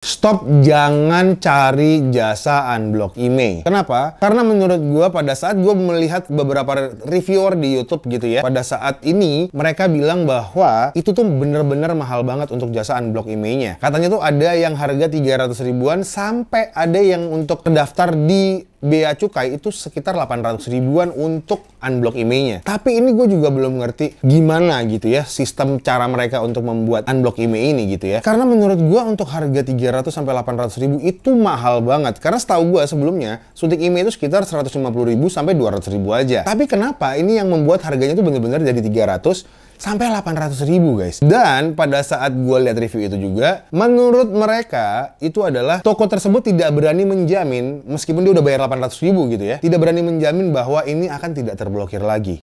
Stop jangan cari jasa unblock email. Kenapa? Karena menurut gue pada saat gue melihat beberapa reviewer di YouTube gitu ya, pada saat ini mereka bilang bahwa itu tuh bener-bener mahal banget untuk jasa unblock emailnya. Katanya tuh ada yang harga 300 ribuan sampai ada yang untuk terdaftar di bea cukai itu sekitar 800 ribuan untuk unblock IMEI-nya. Tapi ini gue juga belum ngerti gimana gitu ya sistem cara mereka untuk membuat unblock IMEI ini gitu ya. Karena menurut gue untuk harga 300 sampai 800 ribu itu mahal banget. Karena setahu gue sebelumnya suntik IMEI itu sekitar 150 ribu sampai 200 ribu aja. Tapi kenapa ini yang membuat harganya itu bener-bener dari 300 sampai 800 ribu guys. Dan pada saat gue lihat review itu juga, menurut mereka itu adalah toko tersebut tidak berani menjamin, meskipun dia udah bayar 800 ribu gitu ya, tidak berani menjamin bahwa ini akan tidak terblokir lagi.